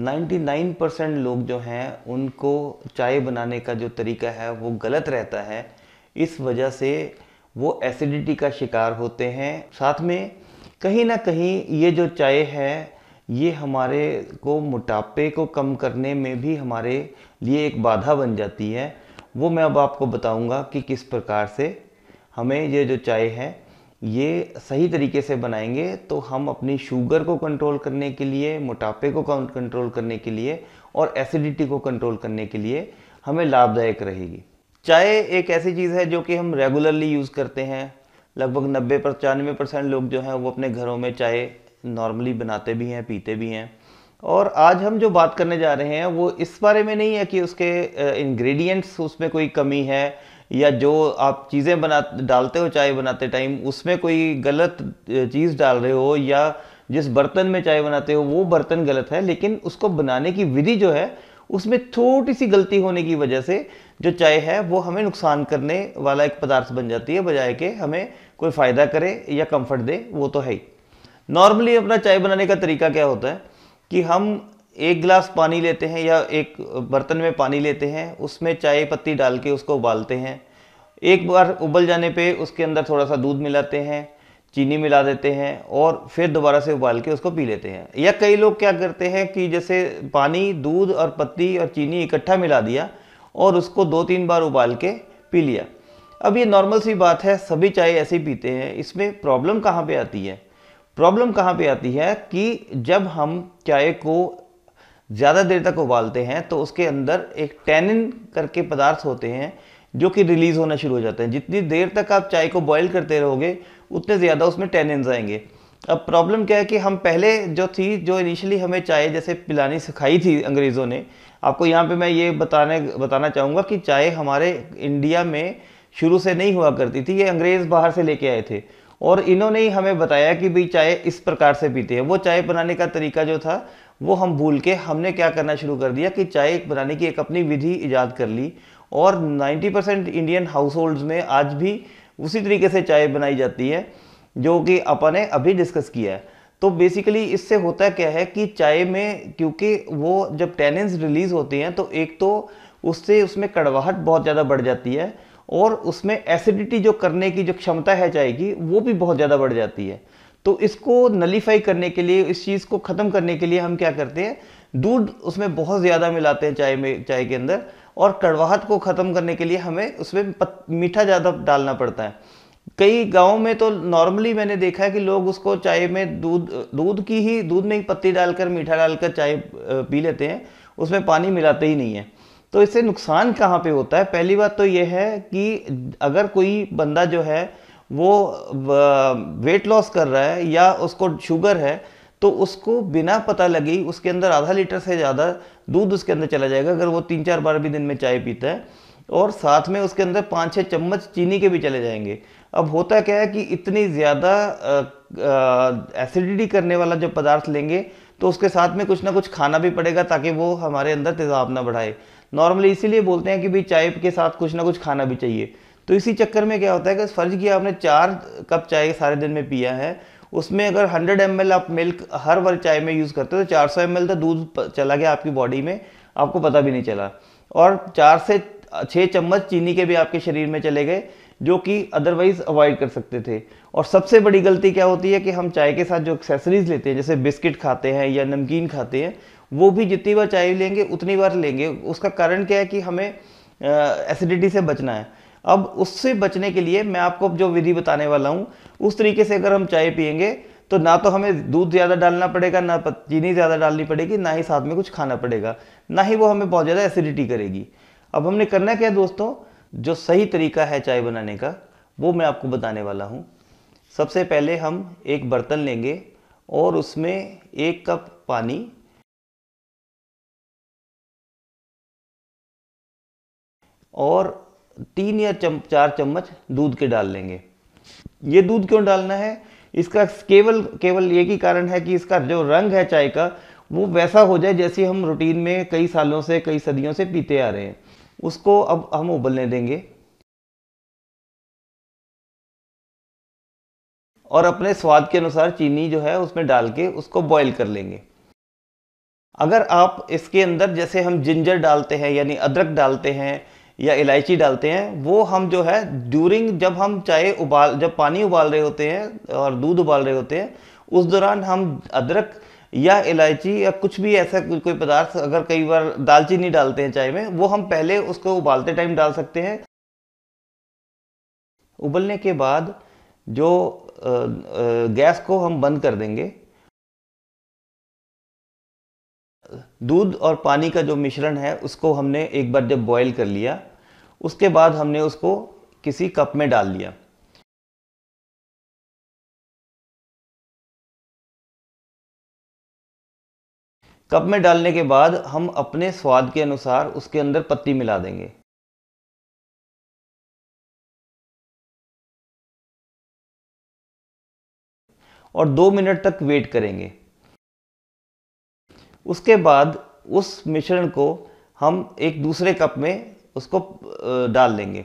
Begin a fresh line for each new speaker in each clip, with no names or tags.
99 percent लोग जो हैं उनको चाय बनाने का जो तरीका है वो गलत रहता है इस वजह से वो एसिडिटी का शिकार होते हैं साथ में कहीं ना कहीं ये जो चाय है ये हमारे को मोटापे को कम करने में भी हमारे लिए एक बाधा बन जाती है वो मैं अब आपको बताऊंगा कि किस प्रकार से हमें ये जो चाय है ये सही तरीके से बनाएंगे तो हम अपनी शुगर को कंट्रोल करने के लिए मोटापे को कंट्रोल करने के लिए और एसिडिटी को कंट्रोल करने के लिए हमें लाभदायक रहेगी चाय एक ऐसी चीज़ है जो कि हम रेगुलरली यूज़ करते हैं लगभग नब्बे पचानवे परसेंट लोग जो हैं वो अपने घरों में चाय नॉर्मली बनाते भी हैं पीते भी हैं और आज हम जो बात करने जा रहे हैं वो इस बारे में नहीं है कि उसके इंग्रेडिएंट्स उसमें कोई कमी है या जो आप चीज़ें बना डालते हो चाय बनाते टाइम उसमें कोई गलत चीज़ डाल रहे हो या जिस बर्तन में चाय बनाते हो वो बर्तन गलत है लेकिन उसको बनाने की विधि जो है उसमें छोटी सी गलती होने की वजह से जो चाय है वो हमें नुकसान करने वाला एक पदार्थ बन जाती है बजाय के हमें कोई फ़ायदा करे या कंफर्ट दे वो तो है ही नॉर्मली अपना चाय बनाने का तरीका क्या होता है कि हम एक गिलास पानी लेते हैं या एक बर्तन में पानी लेते हैं उसमें चाय पत्ती डाल के उसको उबालते हैं एक बार उबल जाने पे उसके अंदर थोड़ा सा दूध मिलाते हैं चीनी मिला देते हैं और फिर दोबारा से उबाल के उसको पी लेते हैं या कई लोग क्या करते हैं कि जैसे पानी दूध और पत्ती और चीनी इकट्ठा मिला दिया और उसको दो तीन बार उबाल के पी लिया अब ये नॉर्मल सी बात है सभी चाय ऐसे ही पीते हैं इसमें प्रॉब्लम कहाँ पे आती है प्रॉब्लम कहाँ पे आती है कि जब हम चाय को ज़्यादा देर तक उबालते हैं तो उसके अंदर एक टैनिन करके पदार्थ होते हैं जो कि रिलीज़ होना शुरू हो जाते हैं जितनी देर तक आप चाय को बॉईल करते रहोगे उतने ज़्यादा उसमें टैनिन्स आएंगे अब प्रॉब्लम क्या है कि हम पहले जो थी जो इनिशियली हमें चाय जैसे पिलानी सिखाई थी अंग्रेज़ों ने आपको यहाँ पे मैं ये बताने बताना चाहूँगा कि चाय हमारे इंडिया में शुरू से नहीं हुआ करती थी ये अंग्रेज़ बाहर से लेके आए थे और इन्होंने ही हमें बताया कि भाई चाय इस प्रकार से पीते हैं वो चाय बनाने का तरीका जो था वो हम भूल के हमने क्या करना शुरू कर दिया कि चाय बनाने की एक अपनी विधि ईजाद कर ली और 90 परसेंट इंडियन हाउस होल्ड्स में आज भी उसी तरीके से चाय बनाई जाती है जो कि अपन ने अभी डिस्कस किया है तो बेसिकली इससे होता क्या है कि चाय में क्योंकि वो जब टेनिन्स रिलीज़ होते हैं तो एक तो उससे उसमें कड़वाहट बहुत ज़्यादा बढ़ जाती है और उसमें एसिडिटी जो करने की जो क्षमता है चाय की वो भी बहुत ज़्यादा बढ़ जाती है तो इसको नलीफाई करने के लिए इस चीज़ को ख़त्म करने के लिए हम क्या करते हैं दूध उसमें बहुत ज़्यादा मिलाते हैं चाय में चाय के अंदर और कड़वाहट को ख़त्म करने के लिए हमें उसमें मीठा ज़्यादा डालना पड़ता है कई गाँव में तो नॉर्मली मैंने देखा है कि लोग उसको चाय में दूध दूध की ही दूध में ही पत्ती डालकर मीठा डालकर चाय पी लेते हैं उसमें पानी मिलाते ही नहीं है तो इससे नुकसान कहाँ पे होता है पहली बात तो ये है कि अगर कोई बंदा जो है वो वेट लॉस कर रहा है या उसको शुगर है तो उसको बिना पता लगे उसके अंदर आधा लीटर से ज़्यादा दूध उसके अंदर चला जाएगा अगर वो तीन चार बार भी दिन में चाय पीता है और साथ में उसके अंदर पाँच छः चम्मच चीनी के भी चले जाएंगे अब होता क्या है कि इतनी ज़्यादा एसिडिटी करने वाला जो पदार्थ लेंगे तो उसके साथ में कुछ ना कुछ खाना भी पड़ेगा ताकि वो हमारे अंदर तेज़ाब ना बढ़ाए नॉर्मली इसीलिए बोलते हैं कि भाई चाय के साथ कुछ ना कुछ खाना भी चाहिए तो इसी चक्कर में क्या होता है कि फर्ज किया आपने चार कप चाय सारे दिन में पिया है उसमें अगर 100 एम आप मिल्क हर बार चाय में यूज़ करते हो तो 400 सौ तो दूध चला गया आपकी बॉडी में आपको पता भी नहीं चला और चार से छः चम्मच चीनी के भी आपके शरीर में चले गए जो कि अदरवाइज अवॉइड कर सकते थे और सबसे बड़ी गलती क्या होती है कि हम चाय के साथ जो एक्सेसरीज लेते हैं जैसे बिस्किट खाते हैं या नमकीन खाते हैं वो भी जितनी बार चाय लेंगे उतनी बार लेंगे उसका कारण क्या है कि हमें एसिडिटी से बचना है अब उससे बचने के लिए मैं आपको जो विधि बताने वाला हूँ उस तरीके से अगर हम चाय पियेंगे तो ना तो हमें दूध ज़्यादा डालना पड़ेगा ना चीनी ज़्यादा डालनी पड़ेगी ना ही साथ में कुछ खाना पड़ेगा ना ही वो हमें बहुत ज़्यादा एसिडिटी करेगी अब हमने करना क्या है दोस्तों जो सही तरीका है चाय बनाने का वो मैं आपको बताने वाला हूँ सबसे पहले हम एक बर्तन लेंगे और उसमें एक कप पानी और तीन या चम, चार चम्मच दूध के डाल लेंगे ये दूध क्यों डालना है इसका केवल केवल ये ही कारण है कि इसका जो रंग है चाय का वो वैसा हो जाए जैसे हम रूटीन में कई सालों से कई सदियों से पीते आ रहे हैं उसको अब हम उबलने देंगे और अपने स्वाद के अनुसार चीनी जो है उसमें डाल के उसको बॉईल कर लेंगे अगर आप इसके अंदर जैसे हम जिंजर डालते हैं यानी अदरक डालते हैं या इलायची डालते हैं वो हम जो है ड्यूरिंग जब हम चाय उबाल जब पानी उबाल रहे होते हैं और दूध उबाल रहे होते हैं उस दौरान हम अदरक या इलायची या कुछ भी ऐसा कोई कोई पदार्थ अगर कई बार दालचीनी डालते हैं चाय में वो हम पहले उसको उबालते टाइम डाल सकते हैं उबलने के बाद जो गैस को हम बंद कर देंगे दूध और पानी का जो मिश्रण है उसको हमने एक बार जब बॉयल कर लिया उसके बाद हमने उसको किसी कप में डाल लिया कप में डालने के बाद हम अपने स्वाद के अनुसार उसके अंदर पत्ती मिला देंगे और दो मिनट तक वेट करेंगे उसके बाद उस मिश्रण को हम एक दूसरे कप में उसको डाल देंगे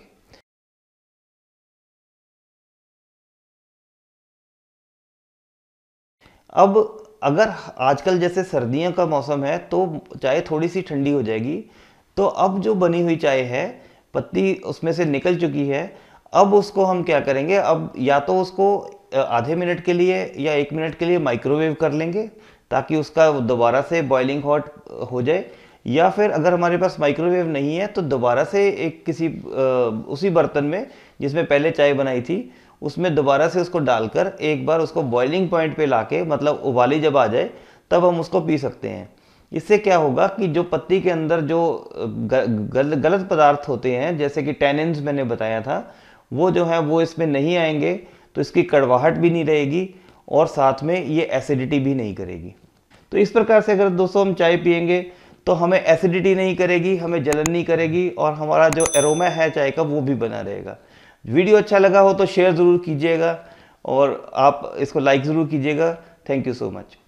अब अगर आजकल जैसे सर्दियों का मौसम है तो चाय थोड़ी सी ठंडी हो जाएगी तो अब जो बनी हुई चाय है पत्ती उसमें से निकल चुकी है अब उसको हम क्या करेंगे अब या तो उसको आधे मिनट के लिए या एक मिनट के लिए माइक्रोवेव कर लेंगे ताकि उसका दोबारा से बॉइलिंग हॉट हो जाए या फिर अगर हमारे पास माइक्रोवेव नहीं है तो दोबारा से एक किसी उसी बर्तन में जिसमें पहले चाय बनाई थी उसमें दोबारा से उसको डालकर एक बार उसको बॉइलिंग पॉइंट पे लाके मतलब उबाली जब आ जाए तब हम उसको पी सकते हैं इससे क्या होगा कि जो पत्ती के अंदर जो गल, गलत पदार्थ होते हैं जैसे कि टेनेंस मैंने बताया था वो जो है वो इसमें नहीं आएंगे तो इसकी कड़वाहट भी नहीं रहेगी और साथ में ये एसिडिटी भी नहीं करेगी तो इस प्रकार से अगर दोस्तों हम चाय पियेंगे तो हमें एसिडिटी नहीं करेगी हमें जलन नहीं करेगी और हमारा जो एरोमा है चाय का वो भी बना रहेगा वीडियो अच्छा लगा हो तो शेयर ज़रूर कीजिएगा और आप इसको लाइक ज़रूर कीजिएगा थैंक यू सो मच